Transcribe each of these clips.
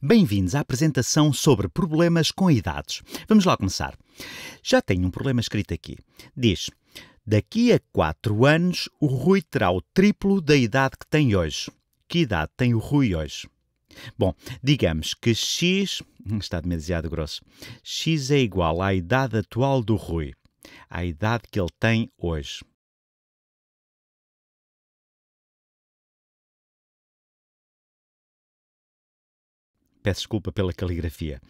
Bem-vindos à apresentação sobre problemas com idades. Vamos lá começar. Já tenho um problema escrito aqui. Diz: Daqui a 4 anos, o Rui terá o triplo da idade que tem hoje. Que idade tem o Rui hoje? Bom, digamos que x está demasiado grosso. x é igual à idade atual do Rui, à idade que ele tem hoje. Peço desculpa pela caligrafia.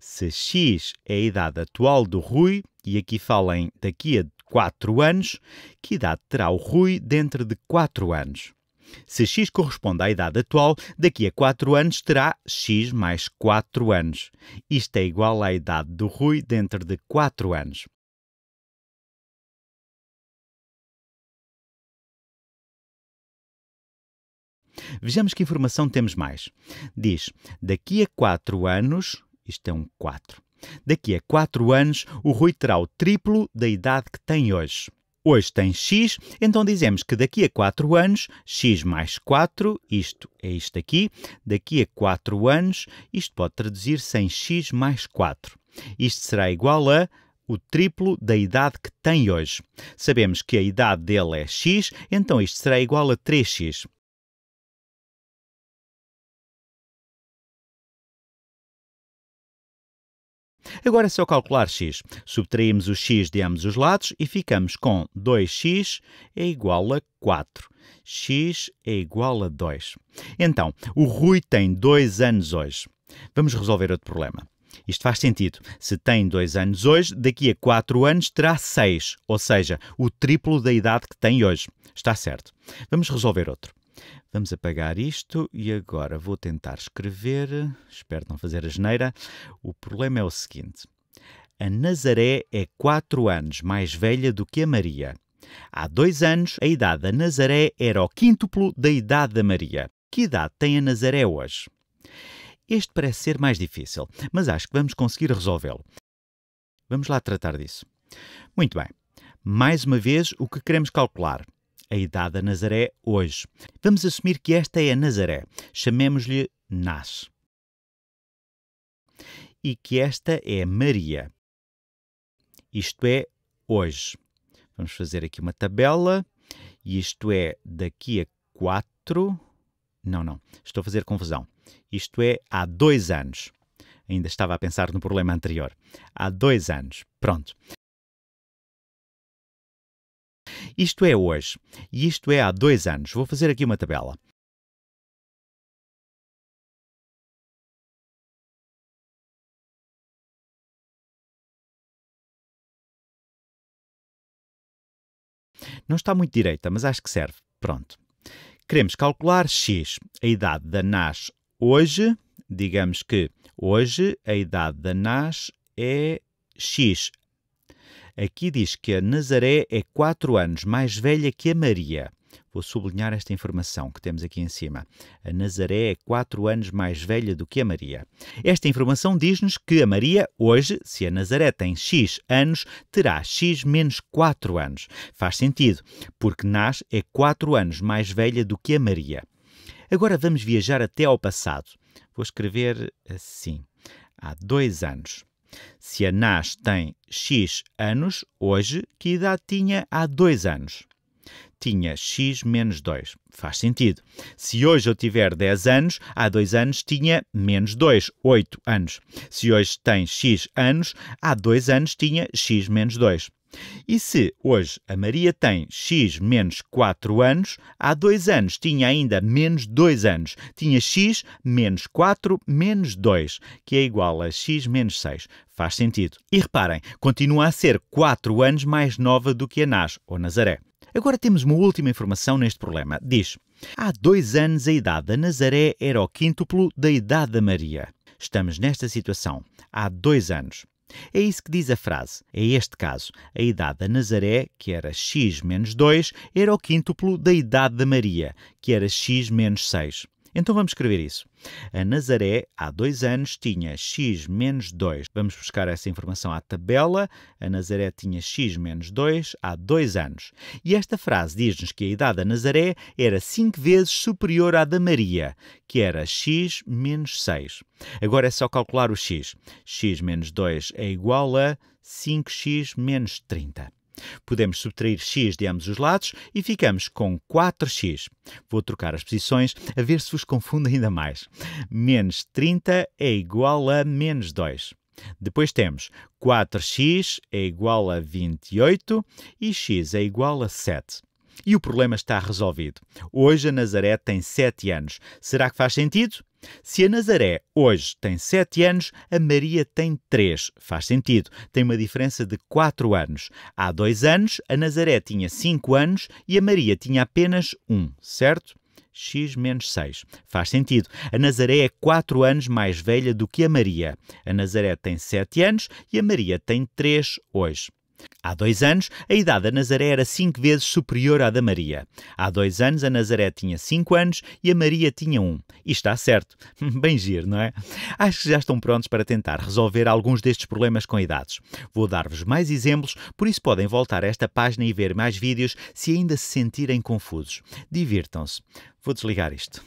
Se X é a idade atual do Rui, e aqui falem daqui a 4 anos, que idade terá o Rui dentro de 4 anos? Se x corresponde à idade atual, daqui a 4 anos terá x mais 4 anos. Isto é igual à idade do Rui dentro de 4 anos. Vejamos que informação temos mais. Diz: daqui a quatro anos, isto é um 4. Daqui a quatro anos, o Rui terá o triplo da idade que tem hoje. Hoje tem x, então dizemos que daqui a 4 anos, x mais 4, isto é isto aqui, daqui a 4 anos, isto pode traduzir-se em x mais 4. Isto será igual a o triplo da idade que tem hoje. Sabemos que a idade dele é x, então isto será igual a 3x. Agora é só calcular x. Subtraímos o x de ambos os lados e ficamos com 2x é igual a 4 x é igual a 2. É então, o Rui tem 2 anos hoje. Vamos resolver outro problema. Isto faz sentido. Se tem 2 anos hoje, daqui a 4 anos terá 6, ou seja, o triplo da idade que tem hoje. Está certo. Vamos resolver outro. Vamos apagar isto e agora vou tentar escrever, espero não fazer a geneira. O problema é o seguinte: a Nazaré é 4 anos mais velha do que a Maria. Há dois anos, a idade da Nazaré era o quíntuplo da idade da Maria. Que idade tem a Nazaré hoje? Este parece ser mais difícil, mas acho que vamos conseguir resolvê-lo. Vamos lá tratar disso. Muito bem. Mais uma vez, o que queremos calcular a idade da Nazaré hoje. Vamos assumir que esta é a Nazaré. Chamemos-lhe Nas. E que esta é Maria. Isto é hoje. Vamos fazer aqui uma tabela. E isto é daqui a quatro? Não, não. Estou a fazer confusão. Isto é há dois anos. Ainda estava a pensar no problema anterior. Há dois anos. Pronto. Isto é hoje e isto é há dois anos. Vou fazer aqui uma tabela. Não está muito direita, mas acho que serve. Pronto. Queremos calcular x, a idade da NAS hoje. Digamos que hoje a idade da NAS é x Aqui diz que a Nazaré é quatro anos mais velha que a Maria. Vou sublinhar esta informação que temos aqui em cima. A Nazaré é quatro anos mais velha do que a Maria. Esta informação diz-nos que a Maria, hoje, se a Nazaré tem X anos, terá X menos 4 anos. Faz sentido, porque Nas é quatro anos mais velha do que a Maria. Agora vamos viajar até ao passado. Vou escrever assim. Há dois anos. Se a Anás tem X anos hoje, que idade tinha há dois anos? Tinha X menos 2. Faz sentido. Se hoje eu tiver 10 anos, há 2 anos tinha menos 2, 8 anos. Se hoje tem X anos, há 2 anos tinha X menos 2. E se hoje a Maria tem x menos 4 anos, há dois anos tinha ainda menos 2 anos. Tinha x menos 4 menos 2, que é igual a x menos 6. Faz sentido. E reparem, continua a ser 4 anos mais nova do que Anás ou Nazaré. Agora temos uma última informação neste problema. Diz: Há dois anos a idade da Nazaré era o quíntuplo da idade da Maria. Estamos nesta situação há dois anos. É isso que diz a frase. É este caso, a idade da Nazaré, que era x menos 2, era o quíntuplo da idade da Maria, que era x menos 6. Então vamos escrever isso. A Nazaré, há dois anos, tinha x menos 2. Vamos buscar essa informação à tabela. A Nazaré tinha x menos 2 há dois anos. E esta frase diz-nos que a idade da Nazaré era 5 vezes superior à da Maria, que era x menos 6. Agora é só calcular o x. x menos 2 é igual a 5x menos 30. Podemos subtrair x de ambos os lados e ficamos com 4x. Vou trocar as posições a ver se vos confundo ainda mais. Menos 30 é igual a menos 2. Depois temos 4x é igual a 28 e x é igual a 7. E o problema está resolvido. Hoje a Nazaré tem 7 anos. Será que faz sentido? Se a Nazaré hoje tem 7 anos, a Maria tem 3. Faz sentido, tem uma diferença de 4 anos. Há 2 anos, a Nazaré tinha 5 anos e a Maria tinha apenas 1, certo? x menos 6. Faz sentido. A Nazaré é 4 anos mais velha do que a Maria. A Nazaré tem 7 anos e a Maria tem 3 hoje. Há dois anos, a idade da Nazaré era cinco vezes superior à da Maria. Há dois anos, a Nazaré tinha cinco anos e a Maria tinha um. E está certo. Bem giro, não é? Acho que já estão prontos para tentar resolver alguns destes problemas com idades. Vou dar-vos mais exemplos, por isso podem voltar a esta página e ver mais vídeos se ainda se sentirem confusos. Divirtam-se. Vou desligar isto.